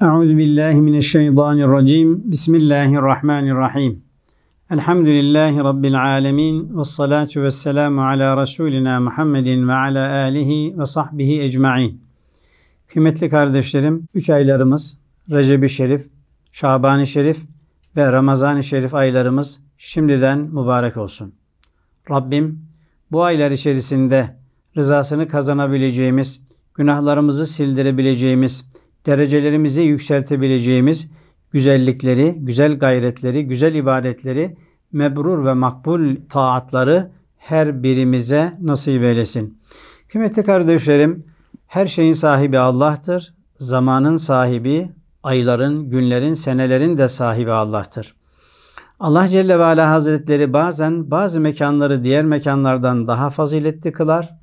Euzu billahi mineşşeytanirracim. Bismillahirrahmanirrahim. Elhamdülillahi rabbil alamin ve salatu vesselamu ala rasulina Muhammedin ve ala alihi ve sahbihi ecmaîn. Kıymetli kardeşlerim, 3 aylarımız Recep-i Şerif, Şaban-ı Şerif ve Ramazan-ı Şerif aylarımız şimdiden mübarek olsun. Rabbim bu aylar içerisinde rızasını kazanabileceğimiz, günahlarımızı sildirebileceğimiz derecelerimizi yükseltebileceğimiz güzellikleri, güzel gayretleri, güzel ibadetleri, mebrur ve makbul taatları her birimize nasip eylesin. Kıymetli kardeşlerim, her şeyin sahibi Allah'tır. Zamanın sahibi, ayların, günlerin, senelerin de sahibi Allah'tır. Allah Celle ve Ala Hazretleri bazen bazı mekanları diğer mekanlardan daha faziletli kılar,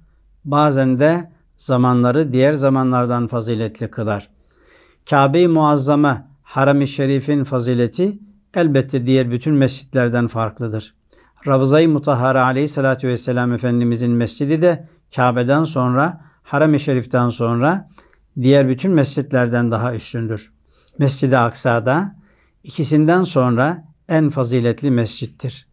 bazen de zamanları diğer zamanlardan faziletli kılar. Kabe-i Muazzama Haram-ı Şerif'in fazileti elbette diğer bütün mescitlerden farklıdır. Ravza-i Mutahhara aleyhissalatü vesselam Efendimizin mescidi de Kabe'den sonra, Haram-ı Şerif'ten sonra diğer bütün mescitlerden daha üstündür. Mescid-i Aksa'da ikisinden sonra en faziletli mescittir.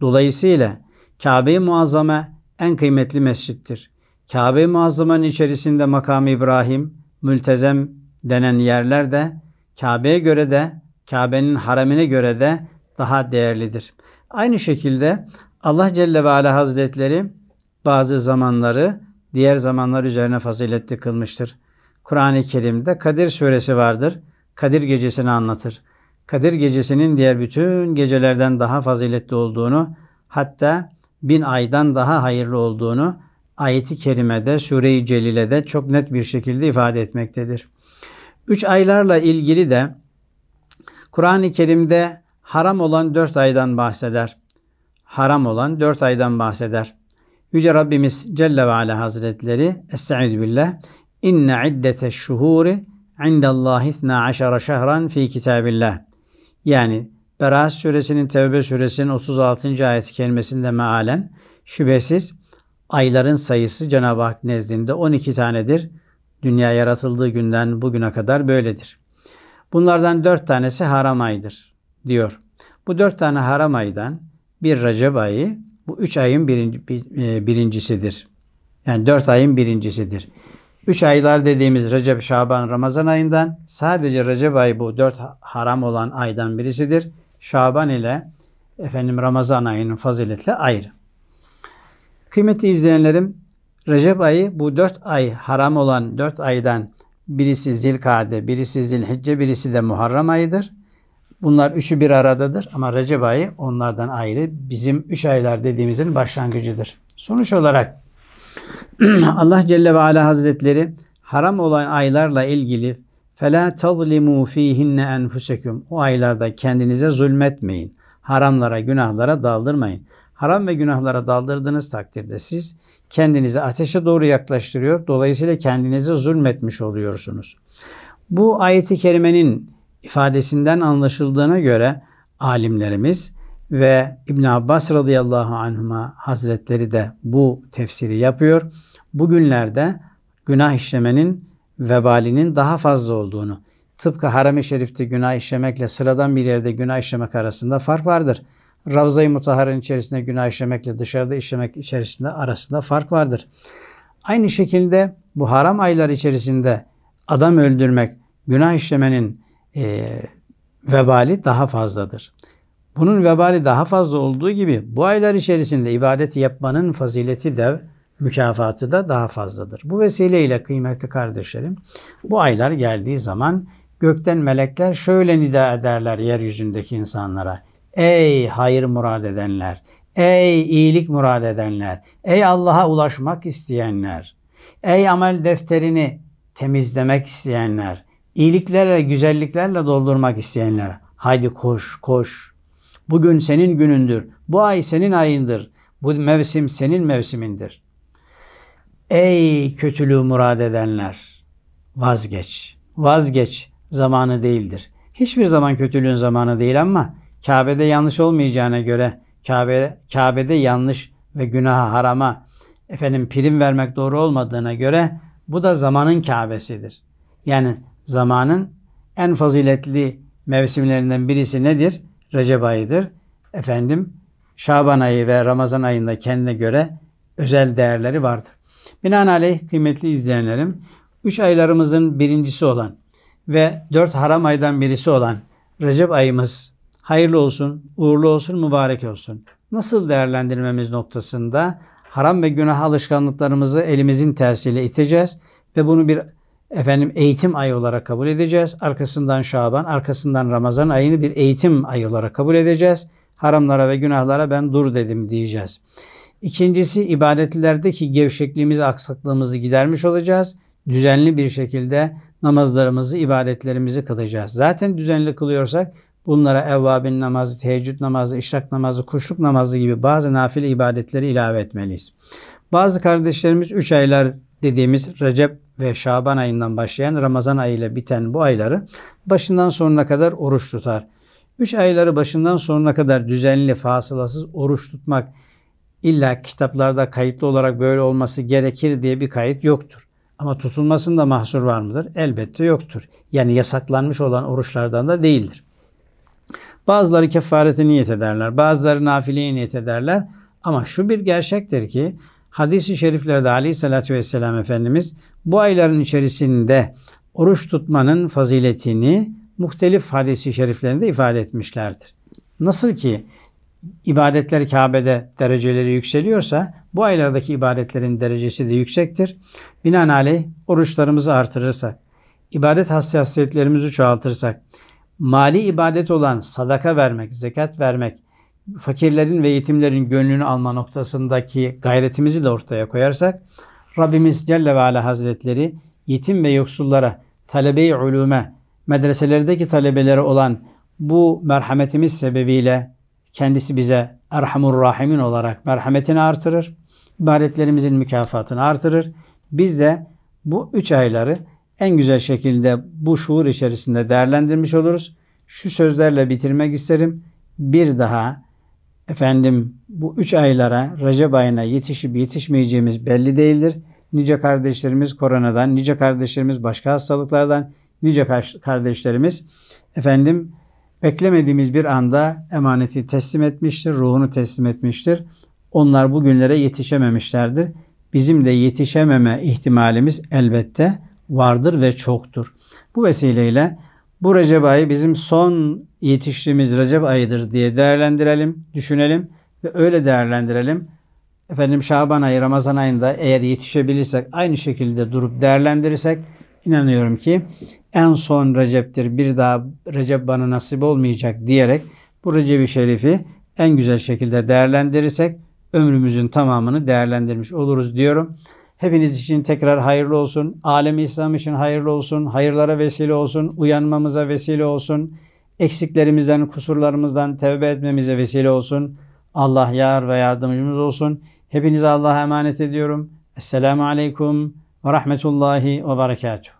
Dolayısıyla Kabe-i Muazzama en kıymetli mescittir. Kabe-i Muazzama'nın içerisinde makam İbrahim, mültezem denen yerler de Kabe'ye göre de Kabe'nin haramine göre de daha değerlidir. Aynı şekilde Allah Celle ve Ala Hazretleri bazı zamanları diğer zamanlar üzerine faziletli kılmıştır. Kur'an-ı Kerim'de Kadir suresi vardır. Kadir gecesini anlatır. Kadir gecesinin diğer bütün gecelerden daha faziletli olduğunu hatta bin aydan daha hayırlı olduğunu ayeti kerimede, sure-i celilede çok net bir şekilde ifade etmektedir. Üç aylarla ilgili de Kur'an-ı Kerim'de haram olan dört aydan bahseder. Haram olan dört aydan bahseder. Yüce Rabbimiz Celle ve Ala Hazretleri es-Şeyd Estaizu billah İnne iddete şuhuri indallahi 12 şahran fi kitabillah. Yani Beras suresinin Tevbe suresinin 36. ayet-i kerimesinde mealen şüphesiz ayların sayısı Cenab-ı Hak nezdinde 12 tanedir. Dünya yaratıldığı günden bugüne kadar böyledir. Bunlardan dört tanesi haram aydır diyor. Bu dört tane haram aydan bir Recep ayı bu üç ayın birinci, e, birincisidir. Yani dört ayın birincisidir. Üç aylar dediğimiz Recep, Şaban, Ramazan ayından sadece Recep ayı bu dört haram olan aydan birisidir. Şaban ile efendim Ramazan ayının faziletle ayrı. Kıymetli izleyenlerim Recep ayı bu dört ay haram olan dört aydan birisi Zilkade, birisi Zilhicce, birisi de Muharrem ayıdır. Bunlar üçü bir aradadır ama Recep ayı onlardan ayrı bizim üç aylar dediğimizin başlangıcıdır. Sonuç olarak Allah Celle ve Ala Hazretleri haram olan aylarla ilgili فَلَا تَظْلِمُوا ف۪يهِنَّ اَنْفُسَكُمْ O aylarda kendinize zulmetmeyin. Haramlara, günahlara daldırmayın haram ve günahlara daldırdığınız takdirde siz kendinizi ateşe doğru yaklaştırıyor. Dolayısıyla kendinize zulmetmiş oluyorsunuz. Bu ayeti kerimenin ifadesinden anlaşıldığına göre alimlerimiz ve İbn Abbas radıyallahu anhuma hazretleri de bu tefsiri yapıyor. Bugünlerde günah işlemenin vebalinin daha fazla olduğunu, tıpkı harami i şerifte günah işlemekle sıradan bir yerde günah işlemek arasında fark vardır. Ravza-i Mutahhara'nın içerisinde günah işlemekle dışarıda işlemek içerisinde arasında fark vardır. Aynı şekilde bu haram aylar içerisinde adam öldürmek, günah işlemenin e, vebali daha fazladır. Bunun vebali daha fazla olduğu gibi bu aylar içerisinde ibadet yapmanın fazileti de mükafatı da daha fazladır. Bu vesileyle kıymetli kardeşlerim bu aylar geldiği zaman gökten melekler şöyle nida ederler yeryüzündeki insanlara. Ey hayır murad edenler, ey iyilik murad edenler, ey Allah'a ulaşmak isteyenler, ey amel defterini temizlemek isteyenler, iyiliklerle, güzelliklerle doldurmak isteyenler. Haydi koş, koş. Bugün senin günündür. Bu ay senin ayındır. Bu mevsim senin mevsimindir. Ey kötülüğü murad edenler, vazgeç. Vazgeç zamanı değildir. Hiçbir zaman kötülüğün zamanı değil ama Kabe'de yanlış olmayacağına göre Kabe, Kabe'de yanlış ve günaha harama efendim prim vermek doğru olmadığına göre bu da zamanın Kabe'sidir. Yani zamanın en faziletli mevsimlerinden birisi nedir? Recep ayıdır. Efendim Şaban ayı ve Ramazan ayında kendine göre özel değerleri vardır. Binaenaleyh kıymetli izleyenlerim, üç aylarımızın birincisi olan ve dört haram aydan birisi olan Recep ayımız hayırlı olsun, uğurlu olsun, mübarek olsun. Nasıl değerlendirmemiz noktasında haram ve günah alışkanlıklarımızı elimizin tersiyle iteceğiz ve bunu bir efendim eğitim ayı olarak kabul edeceğiz. Arkasından Şaban, arkasından Ramazan ayını bir eğitim ayı olarak kabul edeceğiz. Haramlara ve günahlara ben dur dedim diyeceğiz. İkincisi ibadetlerdeki gevşekliğimizi, aksaklığımızı gidermiş olacağız. Düzenli bir şekilde namazlarımızı, ibadetlerimizi kılacağız. Zaten düzenli kılıyorsak Bunlara evvabin namazı, teheccüd namazı, işrak namazı, kuşluk namazı gibi bazı nafile ibadetleri ilave etmeliyiz. Bazı kardeşlerimiz 3 aylar dediğimiz Recep ve Şaban ayından başlayan Ramazan ayıyla biten bu ayları başından sonuna kadar oruç tutar. 3 ayları başından sonuna kadar düzenli fasılasız oruç tutmak illa kitaplarda kayıtlı olarak böyle olması gerekir diye bir kayıt yoktur. Ama tutulmasında mahsur var mıdır? Elbette yoktur. Yani yasaklanmış olan oruçlardan da değildir. Bazıları kefarete niyet ederler. Bazıları nafileye niyet ederler. Ama şu bir gerçektir ki hadisi şeriflerde aleyhissalatü vesselam Efendimiz bu ayların içerisinde oruç tutmanın faziletini muhtelif hadisi şeriflerinde ifade etmişlerdir. Nasıl ki ibadetler Kabe'de dereceleri yükseliyorsa bu aylardaki ibadetlerin derecesi de yüksektir. Binaenaleyh oruçlarımızı artırırsak, ibadet hassasiyetlerimizi çoğaltırsak, mali ibadet olan sadaka vermek, zekat vermek, fakirlerin ve yetimlerin gönlünü alma noktasındaki gayretimizi de ortaya koyarsak Rabbimiz Celle ve Ala Hazretleri yetim ve yoksullara, talebe-i ulume, medreselerdeki talebelere olan bu merhametimiz sebebiyle kendisi bize Erhamur Rahimin olarak merhametini artırır. ibadetlerimizin mükafatını artırır. Biz de bu üç ayları en güzel şekilde bu şuur içerisinde değerlendirmiş oluruz. Şu sözlerle bitirmek isterim. Bir daha efendim bu üç aylara Recep ayına yetişip yetişmeyeceğimiz belli değildir. Nice kardeşlerimiz koronadan, nice kardeşlerimiz başka hastalıklardan, nice kardeşlerimiz efendim beklemediğimiz bir anda emaneti teslim etmiştir, ruhunu teslim etmiştir. Onlar bugünlere yetişememişlerdir. Bizim de yetişememe ihtimalimiz elbette vardır ve çoktur. Bu vesileyle bu Recep ayı bizim son yetiştiğimiz Recep ayıdır diye değerlendirelim, düşünelim ve öyle değerlendirelim. Efendim Şaban ayı, Ramazan ayında eğer yetişebilirsek aynı şekilde durup değerlendirirsek inanıyorum ki en son Recep'tir bir daha Recep bana nasip olmayacak diyerek bu Recep-i Şerif'i en güzel şekilde değerlendirirsek ömrümüzün tamamını değerlendirmiş oluruz diyorum. Hepiniz için tekrar hayırlı olsun. Alem İslam için hayırlı olsun. Hayırlara vesile olsun. Uyanmamıza vesile olsun. Eksiklerimizden, kusurlarımızdan tevbe etmemize vesile olsun. Allah yar ve yardımcımız olsun. Hepinize Allah'a emanet ediyorum. Esselamu Aleyküm ve Rahmetullahi ve Berekatuhu.